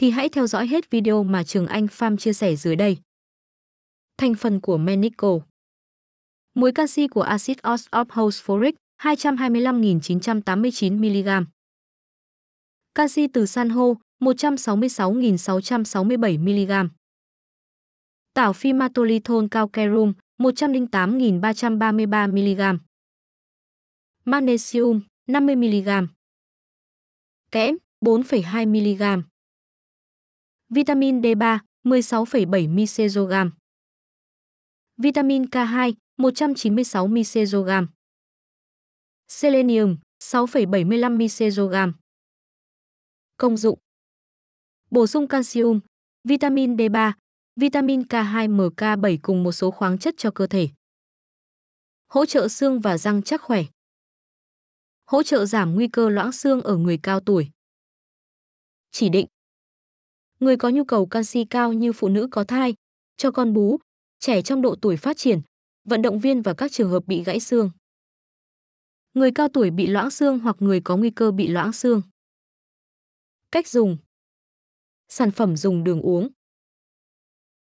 thì hãy theo dõi hết video mà Trường Anh Pham chia sẻ dưới đây. Thành phần của Menico Muối canxi của axit of phosphoric 225.989 mg Canxi từ san hô 166.667 mg Tảo phi cao kerum 108.333 mg Magnesium 50 mg Kẽm 4,2 mg Vitamin D3 16,7 microgram. Vitamin K2 196 microgram. Selenium 6,75 microgram. Công dụng Bổ sung calcium, vitamin D3, vitamin K2 MK7 cùng một số khoáng chất cho cơ thể. Hỗ trợ xương và răng chắc khỏe. Hỗ trợ giảm nguy cơ loãng xương ở người cao tuổi. Chỉ định người có nhu cầu canxi cao như phụ nữ có thai, cho con bú, trẻ trong độ tuổi phát triển, vận động viên và các trường hợp bị gãy xương. Người cao tuổi bị loãng xương hoặc người có nguy cơ bị loãng xương. Cách dùng Sản phẩm dùng đường uống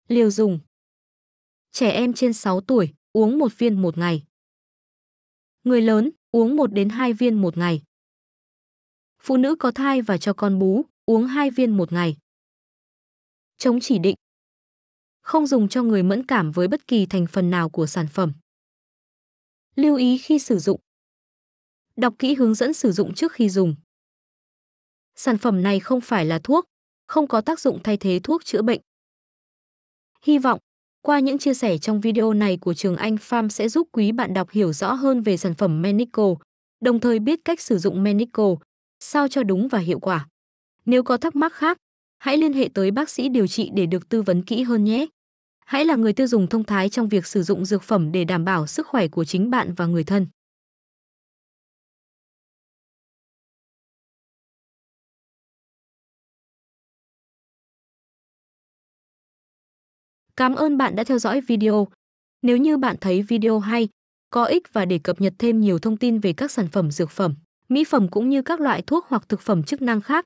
Liều dùng Trẻ em trên 6 tuổi uống một viên một ngày. Người lớn uống 1 đến 2 viên một ngày. Phụ nữ có thai và cho con bú uống 2 viên một ngày chống chỉ định. Không dùng cho người mẫn cảm với bất kỳ thành phần nào của sản phẩm. Lưu ý khi sử dụng. Đọc kỹ hướng dẫn sử dụng trước khi dùng. Sản phẩm này không phải là thuốc, không có tác dụng thay thế thuốc chữa bệnh. Hy vọng, qua những chia sẻ trong video này của Trường Anh Farm sẽ giúp quý bạn đọc hiểu rõ hơn về sản phẩm Menico, đồng thời biết cách sử dụng Menico, sao cho đúng và hiệu quả. Nếu có thắc mắc khác, hãy liên hệ tới bác sĩ điều trị để được tư vấn kỹ hơn nhé. Hãy là người tiêu dùng thông thái trong việc sử dụng dược phẩm để đảm bảo sức khỏe của chính bạn và người thân. Cảm ơn bạn đã theo dõi video. Nếu như bạn thấy video hay, có ích và để cập nhật thêm nhiều thông tin về các sản phẩm dược phẩm, mỹ phẩm cũng như các loại thuốc hoặc thực phẩm chức năng khác,